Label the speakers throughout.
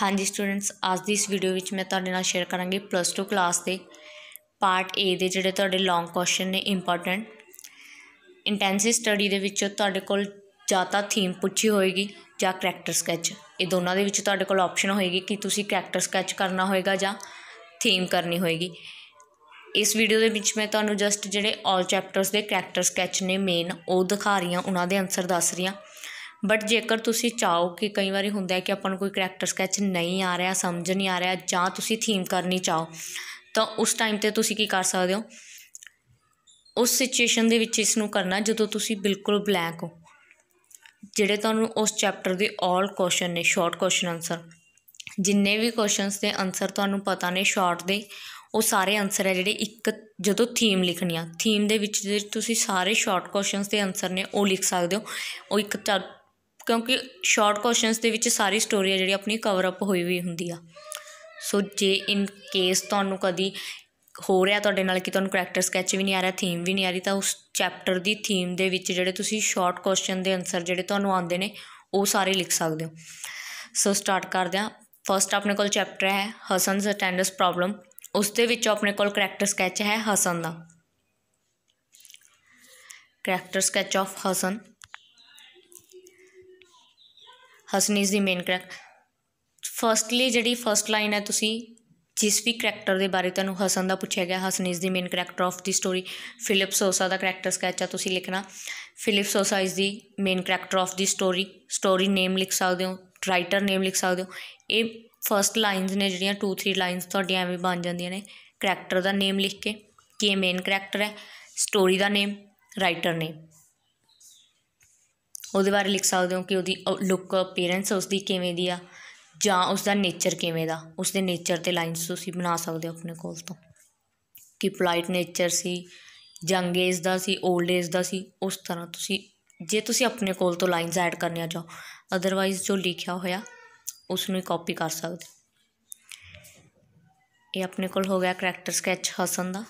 Speaker 1: ਹਾਂਜੀ ਸਟੂਡੈਂਟਸ ਅੱਜ ਦੀ ਇਸ ਵੀਡੀਓ ਵਿੱਚ ਮੈਂ ਤੁਹਾਡੇ ਨਾਲ ਸ਼ੇਅਰ ਕਰਾਂਗੀ ਪਲੱਸ 2 ਕਲਾਸ ਦੇ ਪਾਰਟ A ਦੇ ਜਿਹੜੇ ਤੁਹਾਡੇ ਲੌਂਗ ਕੁਐਸਚਨ ਨੇ ਇੰਪੋਰਟੈਂਟ ਇੰਟੈਂਸਿਵ ਸਟੱਡੀ ਦੇ ਵਿੱਚੋਂ ਤੁਹਾਡੇ ਕੋਲ ਜਾਂ ਤਾਂ ਥੀਮ ਪੁੱਛੀ ਹੋਏਗੀ ਜਾਂ ਕੈਰੈਕਟਰ ਸਕੈਚ ਇਹ ਦੋਨਾਂ ਦੇ ਵਿੱਚ ਤੁਹਾਡੇ ਕੋਲ ਆਪਸ਼ਨ ਹੋਏਗੀ ਕਿ ਤੁਸੀਂ ਕੈਰੈਕਟਰ ਸਕੈਚ ਕਰਨਾ ਹੋਏਗਾ ਜਾਂ ਥੀਮ ਕਰਨੀ ਹੋਏਗੀ ਇਸ ਵੀਡੀਓ ਦੇ ਵਿੱਚ ਮੈਂ ਤੁਹਾਨੂੰ ਜਸਟ ਜਿਹੜੇ ਆਲ ਚੈਪਟਰਸ ਦੇ ਕੈਰੈਕਟਰ ਸਕੈਚ ਨੇ ਮੇਨ ਉਹ ਦਿਖਾ ਰਹੀ ਹਾਂ ਉਹਨਾਂ ਦੇ ਆਨਸਰ ਦੱਸ ਰਹੀ ਹਾਂ ਬਟ ਜੇਕਰ ਤੁਸੀਂ ਚਾਹੋ ਕਿ ਕਈ ਵਾਰੀ ਹੁੰਦਾ ਹੈ ਕਿ ਆਪਾਂ ਨੂੰ ਕੋਈ ਕੈਰੈਕਟਰ ਸਕੈਚ ਨਹੀਂ ਆ ਰਿਹਾ ਸਮਝ ਨਹੀਂ ਆ ਰਿਹਾ ਜਾਂ ਤੁਸੀਂ ਥੀਮ ਕਰਨੀ ਚਾਹੋ ਤਾਂ ਉਸ ਟਾਈਮ ਤੇ ਤੁਸੀਂ ਕੀ ਕਰ ਸਕਦੇ ਹੋ ਉਸ ਸਿਚੁਏਸ਼ਨ ਦੇ ਵਿੱਚ ਇਸ ਨੂੰ ਕਰਨਾ ਜਦੋਂ ਤੁਸੀਂ ਬਿਲਕੁਲ ਬਲੈਂਕ ਹੋ ਜਿਹੜੇ ਤੁਹਾਨੂੰ ਉਸ ਚੈਪਟਰ ਦੇ ਆਲ ਕੁਐਸਚਨ ਨੇ ਸ਼ਾਰਟ ਕੁਐਸਚਨ ਆਨਸਰ ਜਿੰਨੇ ਵੀ ਕੁਐਸਚਨਸ ਦੇ ਆਨਸਰ ਤੁਹਾਨੂੰ ਪਤਾ ਨੇ ਸ਼ਾਰਟ ਦੇ ਉਹ ਸਾਰੇ ਆਨਸਰ ਹੈ ਜਿਹੜੇ ਇੱਕ ਜਦੋਂ ਥੀਮ ਲਿਖਣੀ ਆ ਥੀਮ ਦੇ ਵਿੱਚ ਤੁਸੀਂ ਸਾਰੇ ਸ਼ਾਰਟ ਕੁਐਸਚਨਸ ਦੇ ਆਨਸਰ ਨੇ ਉਹ ਲਿਖ ਸਕਦੇ ਹੋ ਉਹ ਇੱਕ ਕਿਉਂਕਿ ਸ਼ਾਰਟ ਕੁਐਸਚਨਸ ਦੇ ਵਿੱਚ ਸਾਰੀ ਸਟੋਰੀ ਹੈ ਜਿਹੜੀ ਆਪਣੀ ਕਵਰ ਅਪ ਹੋਈ ਹੋਈ ਹੁੰਦੀ ਆ ਸੋ ਜੇ ਇਨ ਕੇਸ ਤੁਹਾਨੂੰ ਕਦੀ ਹੋ ਰਿਹਾ ਤੁਹਾਡੇ ਨਾਲ ਕਿ ਤੁਹਾਨੂੰ ਕੈਰੈਕਟਰ ਸਕੈਚ ਵੀ ਨਹੀਂ ਆ ਰਿਹਾ ਥੀਮ ਵੀ ਨਹੀਂ ਆ ਰਹੀ ਤਾਂ ਉਸ ਚੈਪਟਰ ਦੀ ਥੀਮ ਦੇ ਵਿੱਚ ਜਿਹੜੇ ਤੁਸੀਂ ਸ਼ਾਰਟ ਕੁਐਸਚਨ ਦੇ ਆਨਸਰ ਜਿਹੜੇ ਤੁਹਾਨੂੰ ਆਉਂਦੇ ਨੇ ਉਹ ਸਾਰੇ ਲਿਖ ਸਕਦੇ ਹੋ ਸੋ ਸਟਾਰਟ ਕਰਦੇ ਆ ਫਰਸਟ ਆਪਣੇ ਕੋਲ ਚੈਪਟਰ ਹੈ ਹਸਨਸ ਅਟੈਂਡਸ ਪ੍ਰੋਬਲਮ ਉਸ ਦੇ ਵਿੱਚ ਆਪਣੇ ਕੋਲ ਕੈਰੈਕਟਰ ਸਕੈਚ ਹੈ ਹਸਨ ਦਾ character sketch of Hasan Hasan is is the main firstly ਫਰਸਟਲੀ ਜਿਹੜੀ ਫਰਸਟ ਲਾਈਨ ਹੈ ਤੁਸੀਂ ਜਿਸ ਵੀ ਕਰੈਕਟਰ ਦੇ ਬਾਰੇ ਤੁਹਾਨੂੰ ਹਸਨ ਦਾ ਪੁੱਛਿਆ ਗਿਆ ਹਸਨੀਜ਼ is the main character of the story Philip Sousa ਦਾ ਕਰੈਕਟਰ ਸਕੈਚ ਆ ਤੁਸੀਂ ਲਿਖਣਾ Philip Sousa is the main character of the story story name ਲਿਖ ਸਕਦੇ ਹੋ ਰਾਈਟਰ ਨੇਮ ਲਿਖ ਸਕਦੇ ਹੋ ਇਹ ਫਰਸਟ ਲਾਈਨਸ ਨੇ ਜਿਹੜੀਆਂ 2 3 ਲਾਈਨਸ ਤੁਹਾਡੀਆਂ ਐਵੇਂ ਬਣ ਜਾਂਦੀਆਂ ਨੇ ਕਰੈਕਟਰ ਦਾ ਨੇਮ ਲਿਖ ਕੇ ਕੀ ਮੇਨ ਕਰੈਕਟਰ ਹੈ ਸਟੋਰੀ ਦਾ ਨੇਮ ਰਾਈਟਰ ਨੇਮ ਉਹਦੇ ਬਾਰੇ ਲਿਖ ਸਕਦੇ ਹੋ ਕਿ ਉਹਦੀ ਲੁੱਕ ਅਪੀਅਰੈਂਸ ਉਸਦੀ ਕਿਵੇਂ ਦੀ ਆ ਜਾਂ ਉਸਦਾ ਨੇਚਰ ਕਿਵੇਂ ਦਾ ਉਸਦੇ ਨੇਚਰ 'ਤੇ ਲਾਈਨਸ ਤੁਸੀਂ ਬਣਾ ਸਕਦੇ ਹੋ ਆਪਣੇ ਕੋਲ ਤੋਂ ਕਿ ਪੋਲਾਈਟ ਨੇਚਰ ਸੀ ਜੰਗ ਏਜ ਦਾ ਸੀ 올ਡ ਏਜ ਦਾ ਸੀ ਉਸ ਤਰ੍ਹਾਂ ਤੁਸੀਂ ਜੇ ਤੁਸੀਂ ਆਪਣੇ ਕੋਲ ਤੋਂ ਲਾਈਨਸ ਐਡ ਕਰਨੀਆਂ ਚਾਹੋ ਅਦਰਵਾਈਜ਼ ਜੋ ਲਿਖਿਆ ਹੋਇਆ ਉਸ ਨੂੰ ਹੀ ਕਾਪੀ ਕਰ ਸਕਦੇ ਇਹ ਆਪਣੇ ਕੋਲ ਹੋ ਗਿਆ ਕਰੈਕਟਰ ਸਕੈਚ ਹਸਨ ਦਾ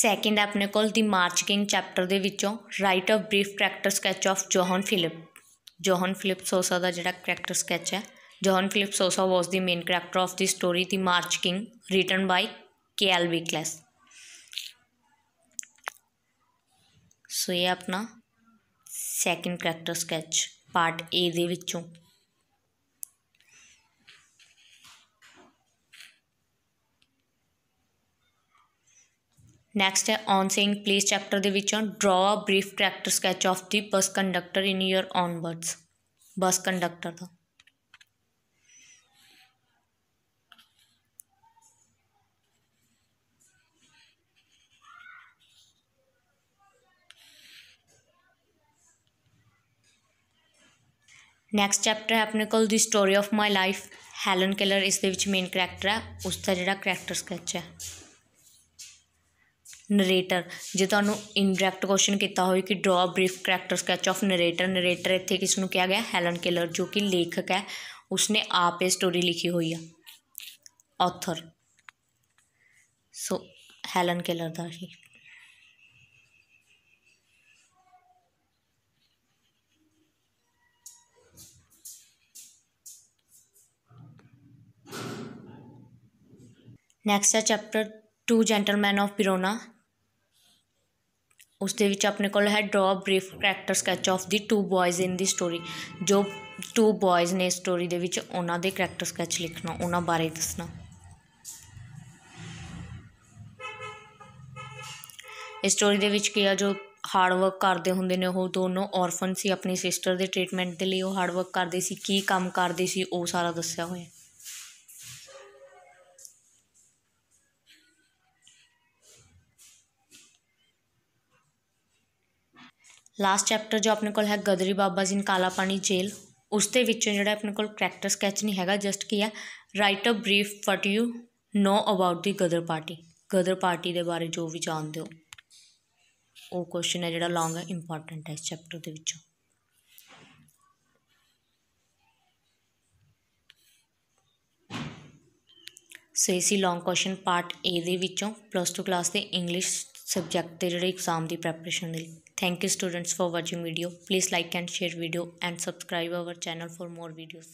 Speaker 1: ਸੈਕਿੰਡ ਆਪਣੇ ਕੋਲ ਦੀ ਕਿੰਗ ਚੈਪਟਰ ਦੇ ਵਿੱਚੋਂ write of brief character sketch of John Philip John Philip Sousa ਦਾ ਜਿਹੜਾ ਕਰੈਕਟਰ ਸਕੈਚ ਹੈ John Philip Sousa was the main character of the story the king written by K L so ਇਹ ਆਪਣਾ second character sketch part A ਦੇ ਵਿੱਚੋਂ next ਹੈ on saying please chapter ਦੇ ਵਿੱਚੋਂ draw brief character sketch of the bus conductor in your own words bus conductor ਦਾ next chapter ਹੈ ਆਪਣੇ ਕੋਲ the story of my life Helen Keller ਇਸ ਦੇ ਵਿੱਚ ਮੇਨ ਕੈਰੈਕਟਰ ਹੈ ਉਸ ਦਾ ਜਿਹੜਾ ਕੈਰੈਕਟਰ ਸਕੈਚ ਹੈ नरेटर जो थानू इनडायरैक्ट क्वेश्चन किया हो कि draw brief character sketch of narrator narrator इतने किसान किया गया हैलन केलर जो कि लेखक है उसने आप ही स्टोरी लिखी हुई है ऑथर सो हैलन केलर का ही नैक्सट है chapter two gentleman of Verona ਉਸ ਦੇ ਵਿੱਚ ਆਪਣੇ ਕੋਲ ਹੈ draw brief character sketch of the two boys in the story ਜੋ ਟੂ ਬॉयਜ਼ ਨੇ ਸਟੋਰੀ ਦੇ ਵਿੱਚ ਉਹਨਾਂ ਦੇ ਕਰੈਕਟਰ ਸਕੈਚ ਲਿਖਣਾ ਉਹਨਾਂ ਬਾਰੇ ਦੱਸਣਾ ਇਸ ਸਟੋਰੀ ਦੇ ਵਿੱਚ ਕੀ ਆ ਜੋ ਹਾਰਡ ਵਰਕ ਕਰਦੇ ਹੁੰਦੇ ਨੇ ਉਹ ਦੋਨੋਂ ਔਰਫਨ ਸੀ ਆਪਣੀ ਸਿਸਟਰ ਦੇ ਟ੍ਰੀਟਮੈਂਟ ਦੇ ਲਈ ਉਹ ਹਾਰਡ ਵਰਕ ਕਰਦੇ ਸੀ ਕੀ ਕੰਮ ਕਰਦੇ ਸੀ ਉਹ ਸਾਰਾ ਦੱਸਿਆ ਹੋਇਆ ਲਾਸਟ ਚੈਪਟਰ ਜੋ ਆਪਣੇ ਕੋਲ ਹੈ ਗਦਰੀ ਬਾਬਾ ਜੀ ਨ ਕਾਲਾ ਪਾਣੀ ਜੇਲ ਉਸ ਦੇ ਵਿੱਚੋਂ ਜਿਹੜਾ ਆਪਣੇ ਕੋਲ ਕਰੈਕਟਰ ਸਕੈਚ ਨਹੀਂ ਹੈਗਾ ਜਸਟ ਕੀ ਹੈ write a brief what you know about the Ghadar party Ghadar party ਦੇ ਬਾਰੇ ਜੋ ਵੀ ਜਾਣਦੇ ਹੋ ਉਹ ਕੁਐਸਚਨ ਹੈ ਜਿਹੜਾ ਲੌਂਗ ਹੈ ਇੰਪੋਰਟੈਂਟ ਹੈ ਇਸ ਚੈਪਟਰ ਦੇ ਵਿੱਚੋਂ ਸੋ ਇਸੀ ਸੀ ਲੌਂਗ ਕੁਐਸਚਨ ਪਾਰਟ A ਦੇ ਵਿੱਚੋਂ ਪਲੱਸ 2 ਕਲਾਸ ਦੇ ਇੰਗਲਿਸ਼ ਸਬਜੈਕਟ ਦੇ ਜਿਹੜੇ ਐਗਜ਼ਾਮ ਦੀ ਪ੍ਰੈਪਰੇਸ਼ਨ ਦੇ ਲਈ Thank you students for watching video. Please like and share video and subscribe our channel for more videos.